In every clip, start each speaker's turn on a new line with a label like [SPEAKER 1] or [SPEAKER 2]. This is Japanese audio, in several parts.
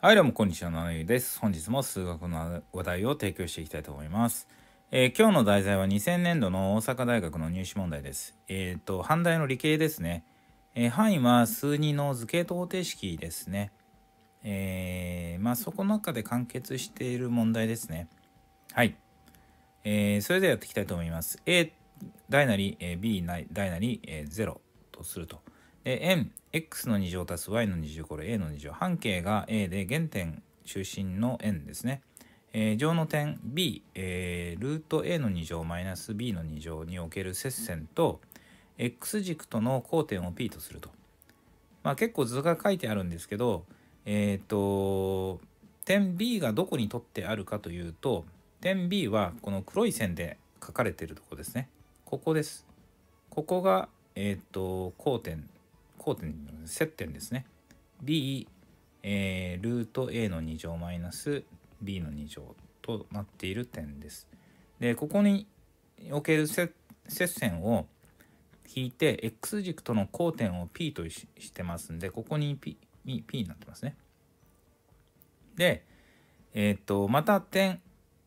[SPEAKER 1] はい、どうも、こんにちは、ななゆです。本日も数学の話題を提供していきたいと思います。えー、今日の題材は2000年度の大阪大学の入試問題です。えっ、ー、と、反対の理系ですね。えー、範囲は数2の図形等程式ですね。えまあ、そこの中で完結している問題ですね。はい。えそれではやっていきたいと思います。A 大なり、え B 大なり、え0とすると。え x の2乗足す y の2乗これ a の2乗半径が a で原点中心の円ですね、えー、上の点 b、えー、ルート a の2乗マイナス b の2乗における接線と x 軸との交点を p とすると、まあ、結構図が書いてあるんですけどえっ、ー、と点 b がどこにとってあるかというと点 b はこの黒い線で書かれてるとこですねここですここがえっ、ー、と交点交点接点ですね b、えー、ルート a の2乗マイナス b の2乗となっている点です。でここにおける接線を引いて x 軸との交点を p としてますんでここに p, p になってますね。で、えー、っとまた点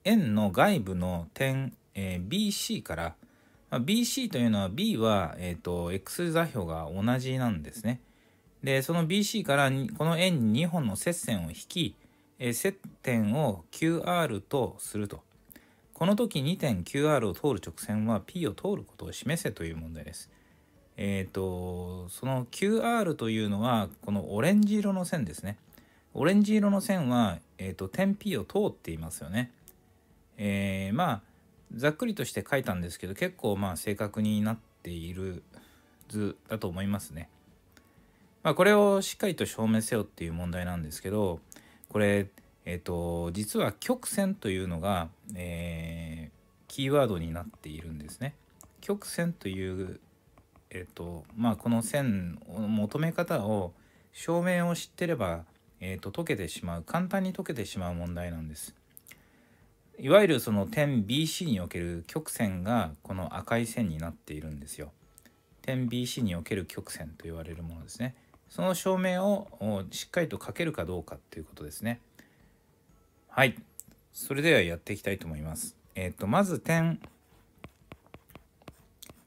[SPEAKER 1] 円の外部の点、えー、BC からまあ、BC というのは B は、えーと、X 座標が同じなんですね。でその BC からこの円に2本の接線を引き、え接点を QR とすると。この時2点 QR を通る直線は P を通ることを示せという問題です。えっ、ー、とその QR というのはこのオレンジ色の線ですね。オレンジ色の線は、えーと、と点 P を通っていますよね。えー、まあざっくりとして書いたんですけど結構まあ正確になっている図だと思いますね。まあ、これをしっかりと証明せよっていう問題なんですけどこれえっ、ー、と実は曲線というのが、えー、キーワードになっているんですね。曲線というえっ、ー、とまあこの線の求め方を証明を知ってれば、えーと解けてしまう簡単に解けてしまう問題なんです。いわゆるその点 BC における曲線がこの赤い線になっているんですよ。点 BC における曲線と言われるものですね。その証明をしっかりと書けるかどうかということですね。はい。それではやっていきたいと思います。えっ、ー、と、まず点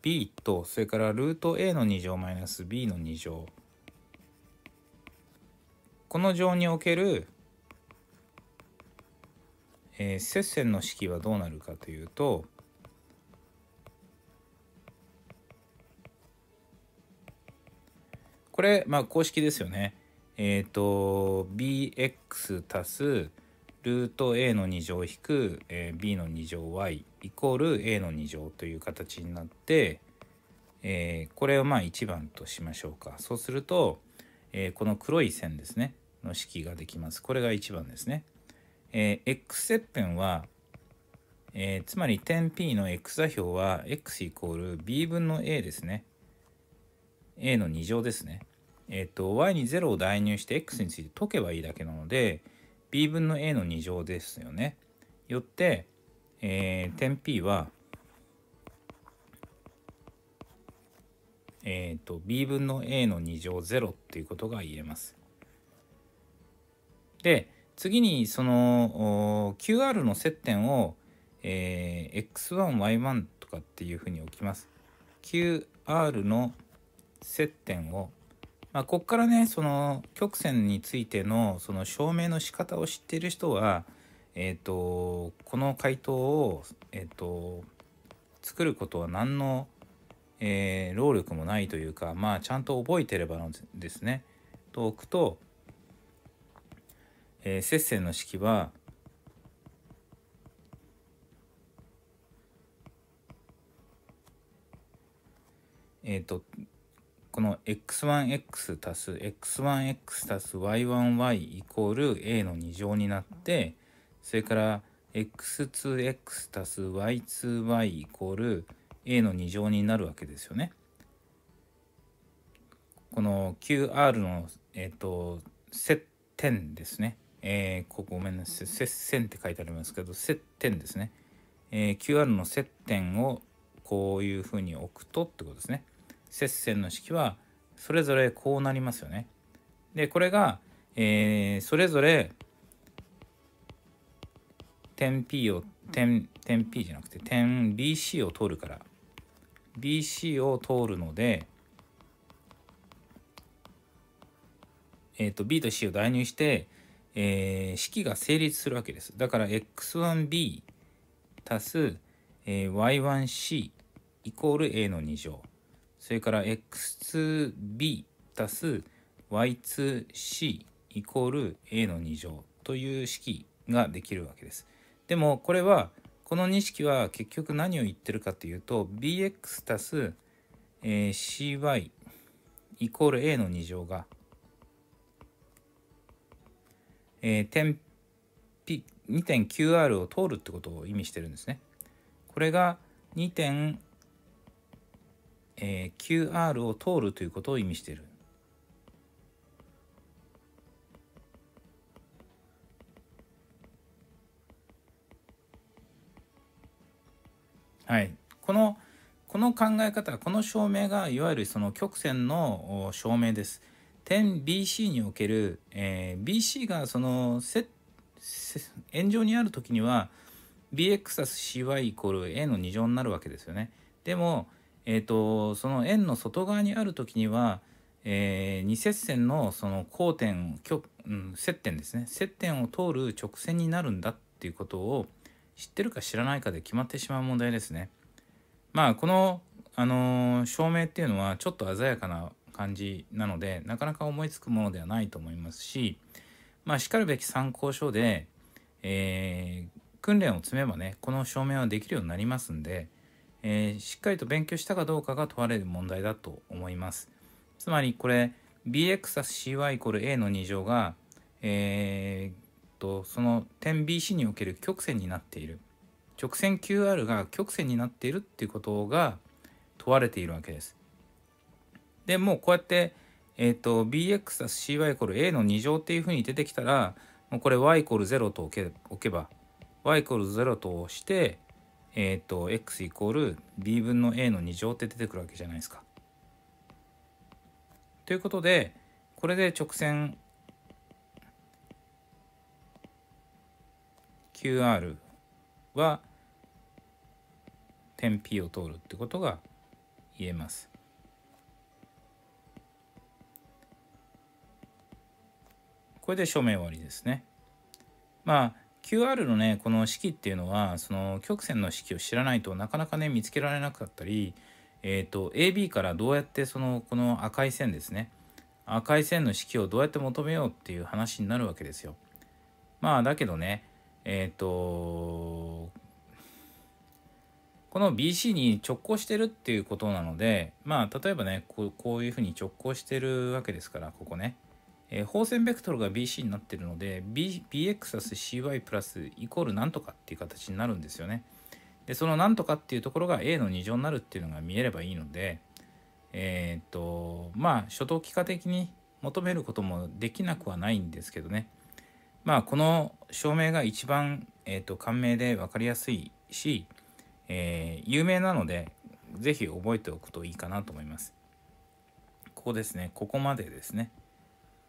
[SPEAKER 1] b と、それからルート a の2乗マイナス b の2乗。この乗におけるえー、接線の式はどうなるかというと、これ、まあ、公式ですよね。えっ、ー、と、bx 足すルート a の2乗引く、えー、b の2乗 y イコール a の2乗という形になって、えー、これをまあ1番としましょうか。そうすると、えー、この黒い線ですね、の式ができます。これが1番ですね。えー、x 切片は、えー、つまり点 P の x 座標は x イコール b 分の a ですね。a の2乗ですね。えっ、と、y に0を代入して x について解けばいいだけなので、b 分の a の2乗ですよね。よって、えー、点 P は、えっ、ー、と、b 分の a の2乗0っていうことが言えます。で、次にその QR の接点を、えー、X1Y1 とかっていうふうに置きます。QR の接点を、まあ、こっからねその曲線についてのその証明の仕方を知っている人は、えーと、この回答を、えーと、作ることは何の、えー、労力もないというか、まあ、ちゃんと覚えてればですねと置くとえー、接線の式はえっ、とこの x1x 足す x1x 足す y1y イコール a の2乗になってそれから x2x 足す y2y イコール a の2乗になるわけですよね。この qr の、えーと接点ですね。えー、ここごめんなさい接線って書いてありますけど接点ですね、えー、QR の接点をこういうふうに置くとってことですね接線の式はそれぞれこうなりますよねでこれが、えー、それぞれ点 P を点点 P じゃなくて点 BC を通るから BC を通るので、えーと、と B と C を代入してえー、式が成立するわけです。だから x1b 足す、えー、y1c イコール a の2乗。それから x2b 足す y2c イコール a の2乗という式ができるわけです。でもこれはこの2式は結局何を言ってるかというと bx 足す、えー、cy イコール a の2乗がえー、点 P 2 q r を通るってことを意味してるんですね。これが2点、r えー、を通るということを意味している。はい、このこの考え方この証明がいわゆるその曲線の証明です。点 BC における、えー、BC がそのせせ円上にある時には bx+cy イコール a の2乗になるわけですよね。でも、えーと、その円の外側にある時には、えー、二接線のその交点うん、接点ですね接点を通る直線になるんだっていうことを知ってるか知らないかで決まってしまう問題ですね。まあこの、あのー、証明っていうのはちょっと鮮やかな感じなのでなかなか思いつくものではないと思いますしまあしかるべき参考書で、えー、訓練を積めばねこの証明はできるようになりますんで、えー、しっかりと勉強したかどうかが問われる問題だと思いますつまりこれ bx+cy=a の2乗がえー、とその点 BC における曲線になっている直線 QR が曲線になっているっていうことが問われているわけですでもうこうやって、えーと、bx+cy イコール a の2乗っていうふうに出てきたらもうこれ y コール0と置け置けば y コール0と押してえっ、ー、と x イコール b 分の a の2乗って出てくるわけじゃないですか。ということでこれで直線 QR は点 P を通るってことが言えます。これで署名終わりですね。まあ QR のねこの式っていうのはその曲線の式を知らないとなかなかね見つけられなかったり、えーと、と AB からどうやってそのこの赤い線ですね赤い線の式をどうやって求めようっていう話になるわけですよ。まあだけどねえっ、ー、とこの BC に直行してるっていうことなのでまあ例えばねこうこういうふうに直行してるわけですからここね。えー、線ベクトルが BC になってるので、B、BX+CY プラスイコールなんとかっていう形になるんですよね。で、そのなんとかっていうところが A の2乗になるっていうのが見えればいいので、えー、っと、まあ、初等幾化的に求めることもできなくはないんですけどね。まあ、この証明が一番、えー、っと、簡明で分かりやすいし、えー、有名なので、是非覚えておくといいかなと思います。ここですね。ここまでですね。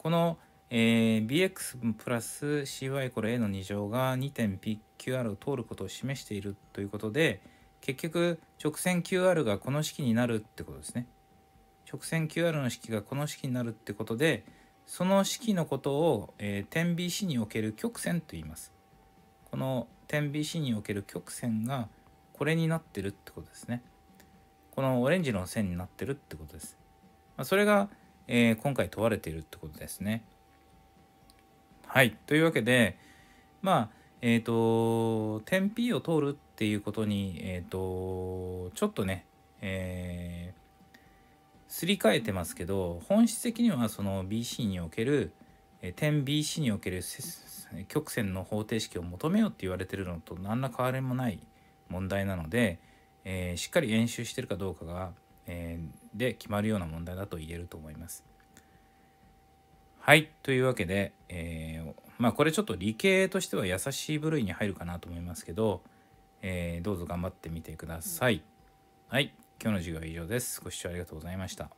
[SPEAKER 1] この、えー、bx プラス cy これ a の2乗が2点 pqr を通ることを示しているということで結局直線 qr がこの式になるってことですね。直線 qr の式がこの式になるってことでその式のことを、えー、点 BC における曲線と言います。この点 BC における曲線がこれになってるってことですね。このオレンジの線になってるってことです。まあ、それがえー、今回問われているってことですね。はい。というわけで、まあ、えっ、ー、と、点 P を通るっていうことに、えっ、ー、と、ちょっとね、えー、すり替えてますけど、本質的にはその BC における、え点 BC における曲線の方程式を求めようって言われてるのと何ら変わりもない問題なので、えー、しっかり演習してるかどうかがえで決まるような問題だと言えると思います。はい。というわけで、えー、まあこれちょっと理系としては優しい部類に入るかなと思いますけど、えー、どうぞ頑張ってみてください。はい。今日の授業は以上です。ご視聴ありがとうございました。